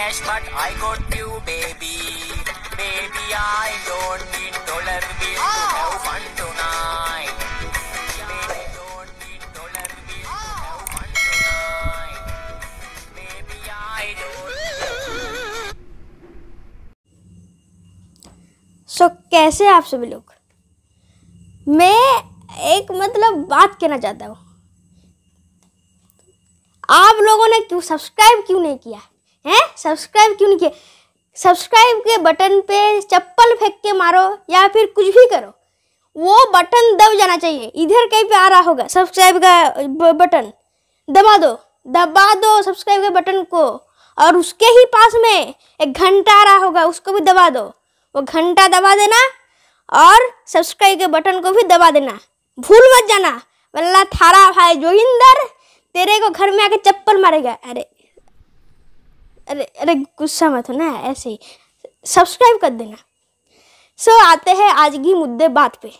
cash, but I got you, baby. Baby, I don't need dollar bill to oh. have fun tonight. Baby, So, कैसे आप सभी लोग मैं एक मतलब बात कहना चाहता हूँ आप लोगों ने क्यों सब्सक्राइब क्यों नहीं किया हैं सब्सक्राइब क्यों नहीं किया सब्सक्राइब के बटन पे चप्पल फेंक के मारो या फिर कुछ भी करो वो बटन दब जाना चाहिए इधर कहीं पे आ रहा होगा सब्सक्राइब का बटन दबा दो दबा दो सब्सक्राइब के बटन को और उसके ही पास में एक घंटा आ रहा होगा उसको भी दबा दो वो घंटा दबा देना और सब्सक्राइब के बटन को भी दबा देना भूल मत जाना वल्ला थारा भाई जोगिंदर तेरे को घर में आके चप्पल मारेगा अरे अरे अरे गुस्सा मत हो ना ऐसे ही सब्सक्राइब कर देना सो so, आते हैं आज की मुद्दे बात पे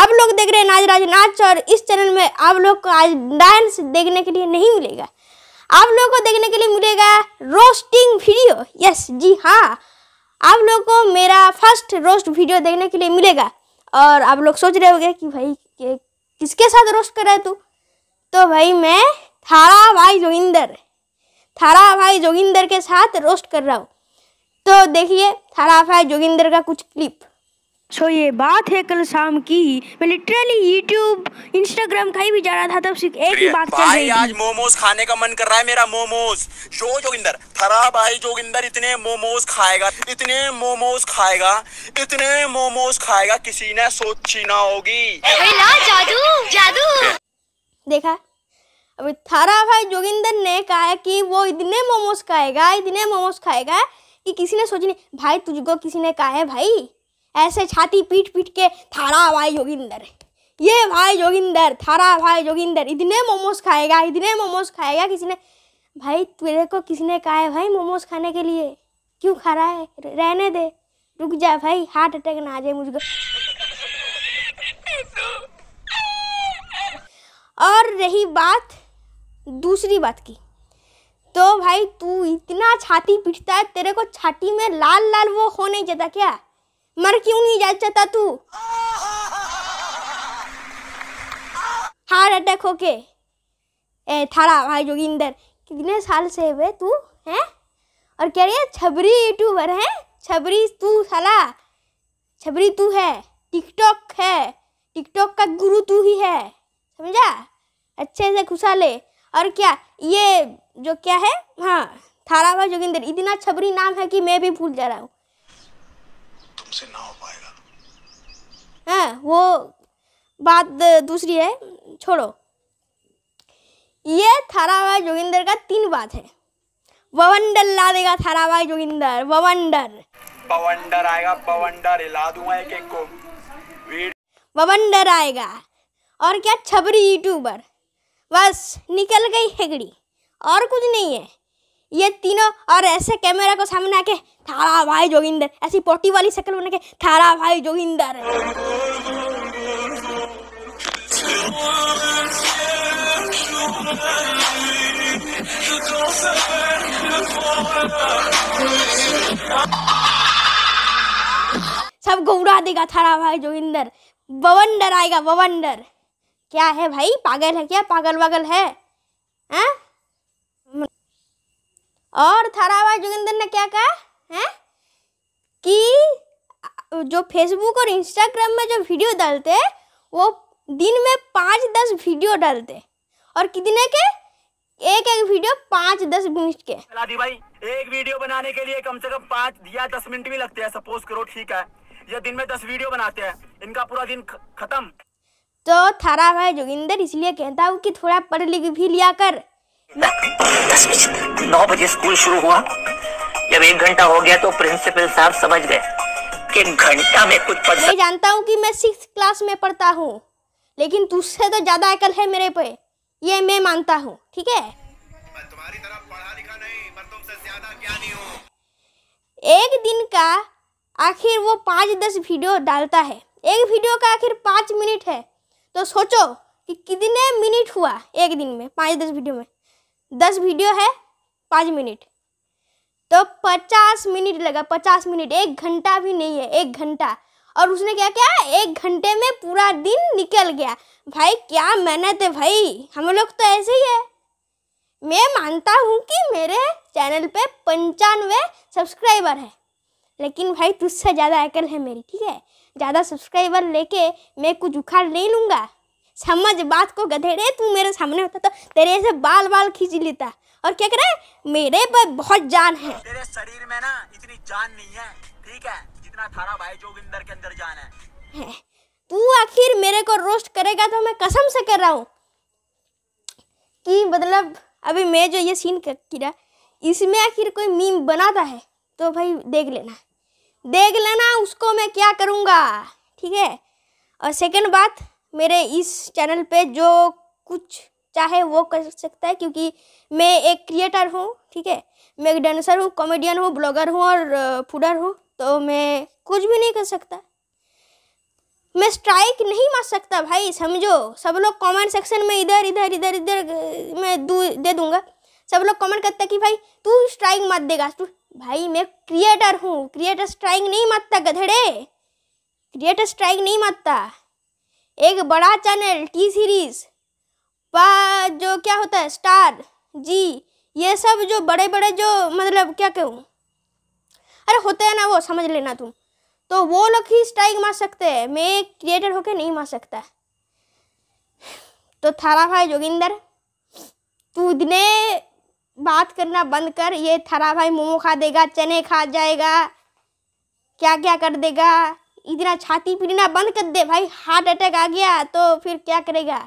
आप लोग देख रहे हैं नाच राज नाच और इस चैनल में आप लोग को आज डांस देखने के लिए नहीं मिलेगा आप लोग को देखने के लिए मिलेगा रोस्टिंग वीडियो यस जी हाँ आप लोग को मेरा फर्स्ट रोस्ट वीडियो देखने के लिए मिलेगा और आप लोग सोच रहे होंगे कि भाई किसके साथ रोस्ट कर रहे तू तो भाई मैं थारा भाई जोगिंदर थारा भाई जोगिंदर के साथ रोस्ट कर रहा हूँ तो देखिए थारा भाई जोगिंदर का कुछ क्लिप सो so, ये बात है कल शाम की मैं लिटरली यूट्यूब इंस्टाग्राम कहीं भी जा रहा था तब सिर्फ एक ही बात चल रही आज मोमोज खाने का मन कर रहा है मेरा मोमोज जो जोगिंदर थरा भाई जोगिंदर इतने मोमोज खाएगा इतने मोमोज खाएगा इतने मोमोज खाएगा किसी ने सोची ना होगी जादू जादू देखा अभी थारा भाई जोगिंदर ने कहा है कि वो इतने मोमोज खाएगा इतने मोमोज खाएगा कि किसी ने सोच नहीं भाई तुझको किसी ने कहा है भाई ऐसे छाती पीट पीट के थारा भाई जोगिंदर ये भाई जोगिंदर थारा भाई जोगिंदर इतने मोमोज खाएगा इतने मोमोज खाएगा किसी ने भाई तेरे को किसी ने कहा है भाई मोमोज खाने के लिए क्यों खा रहा है रहने दे रुक जा भाई हार्ट अटैक ना आ जाए मुझको और रही बात दूसरी बात की तो भाई तू इतना छाती पीटता है तेरे को छाती में लाल लाल वो हो नहीं जाता क्या मर क्यों नहीं जा चाहता तू हार्ट अटैक होके ए थारा भाई जोगिंदर कितने साल से है तू हैं और कह रही है छबरी यूट्यूबर है छबरी तू साला छबरी तू है टिकटॉक है टिकटॉक का गुरु तू ही है समझा अच्छे से खुशहाल ले और क्या ये जो क्या है हाँ थारा भाई जोगिंदर इतना छबरी नाम है कि मैं भी भूल जा रहा हूँ तुमसे ना हो पाएगा हाँ वो बात दूसरी है छोड़ो ये थारावा जोगिंदर का तीन बात है बवंडर ला देगा थारावा जोगिंदर बवंडर बवंडर आएगा बवंडर ला दूंगा एक एक को बवंडर आएगा और क्या छबरी यूट्यूबर बस निकल गई हेगड़ी और कुछ नहीं है ये तीनों और ऐसे कैमरा को सामने आके थारा भाई जोगिंदर ऐसी पोटी वाली शक्ल बना के थारा भाई जोगिंदर सब उड़ा देगा थारा भाई जोगिंदर बवंडर आएगा बवंडर क्या है भाई पागल है क्या पागल वागल है हैं और थारावा जोगिंदर ने क्या कहा हैं कि जो फेसबुक और इंस्टाग्राम में जो वीडियो डालते वो दिन में पाँच दस वीडियो डालते और कितने के एक एक वीडियो पाँच दस मिनट के भाई एक वीडियो बनाने के लिए कम से कम पाँच या दस मिनट भी लगते हैं सपोज करो ठीक है या दिन में दस वीडियो बनाते हैं इनका पूरा दिन खत्म तो थारा भाई जोगिंदर इसलिए कहता हूँ कि थोड़ा पढ़ लिख भी लिया कर नौ बजे स्कूल शुरू हुआ जब एक घंटा हो गया तो प्रिंसिपल साहब समझ गए कि घंटा में कुछ पढ़ मैं जानता हूँ कि मैं सिक्स क्लास में पढ़ता हूँ लेकिन तुझसे तो ज्यादा अकल है मेरे पे ये मैं मानता हूँ ठीक है एक दिन का आखिर वो पाँच दस वीडियो डालता है एक वीडियो का आखिर पाँच मिनट है तो सोचो कि कितने मिनट हुआ एक दिन में पाँच दस वीडियो में दस वीडियो है पाँच मिनट तो पचास मिनट लगा पचास मिनट एक घंटा भी नहीं है एक घंटा और उसने क्या किया एक घंटे में पूरा दिन निकल गया भाई क्या मेहनत है भाई हम लोग तो ऐसे ही है मैं मानता हूँ कि मेरे चैनल पे पंचानवे सब्सक्राइबर है लेकिन भाई तुझसे ज़्यादा अकल है मेरी ठीक है ज़्यादा सब्सक्राइबर लेके मैं कुछ उखाड़ नहीं लूँगा समझ बात को गधे तू मेरे सामने होता तो तेरे से बाल बाल खींच लेता और क्या करे मेरे पर बहुत जान है तेरे शरीर में ना इतनी जान नहीं है ठीक है जितना थारा भाई जोगिंदर के अंदर जान है, है। तू आखिर मेरे को रोस्ट करेगा तो मैं कसम से कर रहा हूँ कि मतलब अभी मैं जो ये सीन किया इसमें आखिर कोई मीम बनाता है तो भाई देख लेना देख लेना उसको मैं क्या करूँगा ठीक है और सेकंड बात मेरे इस चैनल पे जो कुछ चाहे वो कर सकता है क्योंकि मैं एक क्रिएटर हूँ ठीक है मैं एक डांसर हूँ कॉमेडियन हूँ ब्लॉगर हूँ और फूडर हूँ तो मैं कुछ भी नहीं कर सकता मैं स्ट्राइक नहीं मार सकता भाई समझो सब लोग कमेंट सेक्शन में इधर इधर इधर इधर मैं दे दूंगा सब लोग कमेंट करते कि भाई तू स्ट्राइक मार देगा तू भाई मैं क्रिएटर हूँ क्रिएटर स्ट्राइक नहीं मारता गधड़े क्रिएटर स्ट्राइक नहीं मारता एक बड़ा चैनल टी सीरीज जो क्या होता है स्टार जी ये सब जो बड़े बड़े जो मतलब क्या कहूँ अरे होते हैं ना वो समझ लेना तुम तो वो लोग ही स्ट्राइक मार सकते हैं मैं क्रिएटर होके नहीं मार सकता तो थारा भाई जोगिंदर तू इतने बात करना बंद कर ये थरा भाई मोमो खा देगा चने खा जाएगा क्या क्या कर देगा इतना छाती पीटना बंद कर दे भाई हार्ट अटैक आ गया तो फिर क्या करेगा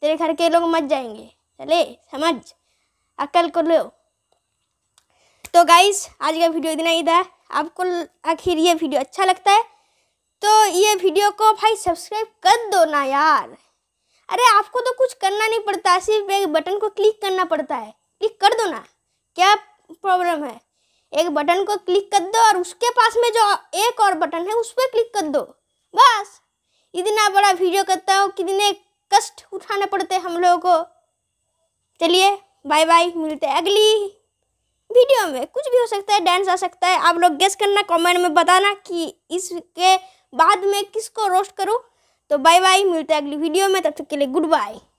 तेरे घर के लोग मच जाएंगे चले समझ अकल को लो तो गाइस आज का वीडियो इतना ही था आपको आखिर ये वीडियो अच्छा लगता है तो ये वीडियो को भाई सब्सक्राइब कर दो ना यार अरे आपको तो कुछ करना नहीं पड़ता सिर्फ एक बटन को क्लिक करना पड़ता है क्लिक कर दो ना क्या प्रॉब्लम है एक बटन को क्लिक कर दो और उसके पास में जो एक और बटन है उस पर क्लिक कर दो बस इतना बड़ा वीडियो करता हूँ कितने कष्ट उठाने पड़ते हम लोगों को चलिए बाय बाय मिलते हैं अगली वीडियो में कुछ भी हो सकता है डांस आ सकता है आप लोग गेस करना कमेंट में बताना कि इसके बाद में किसको रोस्ट करूँ तो बाय बाय मिलते हैं अगली वीडियो में तब तक के लिए गुड बाय